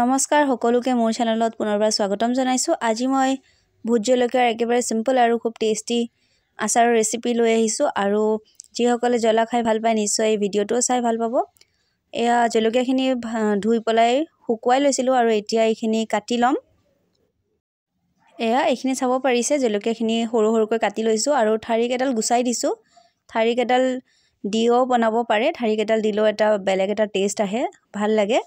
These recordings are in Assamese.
নমস্কাৰ সকলোকে মোৰ চেনেলত পুনৰবাৰ স্বাগতম জনাইছোঁ আজি মই ভোট জলকীয়াৰ একেবাৰে চিম্পল আৰু খুব টেষ্টি আচাৰৰ ৰেচিপি লৈ আহিছোঁ আৰু যিসকলে জ্বলা খাই ভাল পায় নিশ্চয় এই ভিডিঅ'টোও চাই ভাল পাব এয়া জলকীয়াখিনি ধুই পেলাই শুকুৱাই লৈছিলোঁ আৰু এতিয়া এইখিনি কাটি ল'ম এয়া এইখিনি চাব পাৰিছে জলকীয়াখিনি সৰু সৰুকৈ কাটি লৈছোঁ আৰু ঠাৰিকেইডাল গুচাই দিছোঁ ঠাৰিকেইডাল দিও বনাব পাৰে ঠাৰিকেইডাল দিলেও এটা বেলেগ এটা টেষ্ট আহে ভাল লাগে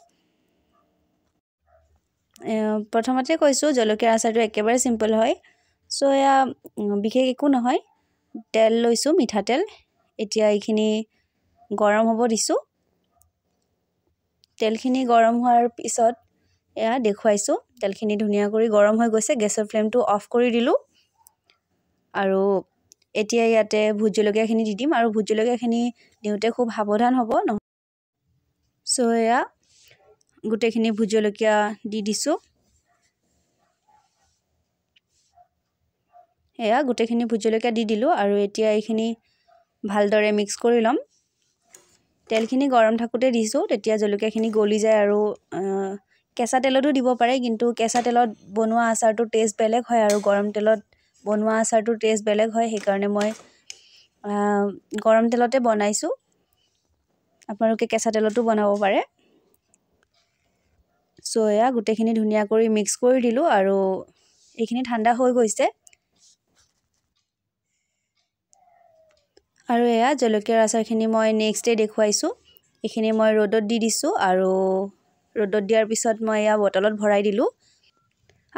প্ৰথমতে কৈছোঁ জলকীয়া আচাৰটো একেবাৰে চিম্পল হয় চ' এয়া বিশেষ একো নহয় তেল লৈছোঁ মিঠাতেল এতিয়া এইখিনি গৰম হ'ব দিছোঁ তেলখিনি গৰম হোৱাৰ পিছত এয়া দেখুৱাইছোঁ তেলখিনি ধুনীয়া কৰি গৰম হৈ গৈছে গেছৰ ফ্লেমটো অফ কৰি দিলোঁ আৰু এতিয়া ইয়াতে ভোট জলকীয়াখিনি দি দিম আৰু ভোট জলকীয়াখিনি দিওঁতে খুব সাৱধান হ'ব ন চ' এয়া গোটেইখিনি জলকীয়া দি দিছোঁ এয়া গোটেইখিনি জলকীয়া দি দিলোঁ আৰু এতিয়া এইখিনি ভালদৰে মিক্স কৰি ল'ম তেলখিনি গৰম থাকোঁতে দিছোঁ তেতিয়া জলকীয়াখিনি গলি যায় আৰু কেঁচা তেলতো দিব পাৰে কিন্তু কেঁচা তেলত বনোৱা আচাৰটো টেষ্ট বেলেগ হয় আৰু গৰম তেলত বনোৱা আচাৰটো টেষ্ট বেলেগ হয় সেইকাৰণে মই গৰম তেলতে বনাইছোঁ আপোনালোকে কেঁচা তেলতো বনাব পাৰে চ' এয়া গোটেইখিনি ধুনীয়া কৰি মিক্স কৰি দিলোঁ আৰু এইখিনি ঠাণ্ডা হৈ গৈছে আৰু এয়া জলকীয়াৰ আচাৰখিনি মই নেক্সট ডে' দেখুৱাইছোঁ এইখিনি মই ৰ'দত দি দিছোঁ আৰু ৰ'দত দিয়াৰ পিছত মই এয়া বটলত ভৰাই দিলোঁ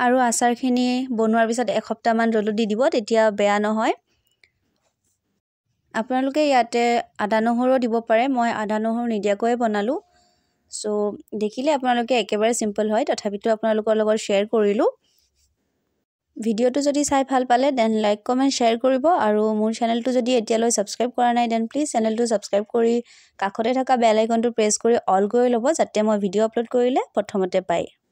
আৰু আচাৰখিনি বনোৱাৰ পিছত এসপ্তাহমান ৰ'দত দি দিব তেতিয়া বেয়া নহয় আপোনালোকে ইয়াতে আদা নহৰুও দিব পাৰে মই আদা নহৰু নিদিয়াকৈয়ে বনালোঁ চ' দেখিলে আপোনালোকে একেবাৰে চিম্পল হয় তথাপিতো আপোনালোকৰ লগত শ্বেয়াৰ কৰিলোঁ ভিডিঅ'টো যদি চাই ভাল পালে দেন লাইক কমেণ্ট শ্বেয়াৰ কৰিব আৰু মোৰ চেনেলটো যদি এতিয়ালৈ ছাবস্ক্ৰাইব কৰা নাই দেন প্লিজ চেনেলটো ছাবস্ক্ৰাইব কৰি কাষতে থকা বেল আইকনটো প্ৰেছ কৰি অল কৰি ল'ব যাতে মই ভিডিঅ' আপলোড কৰিলে প্ৰথমতে পায়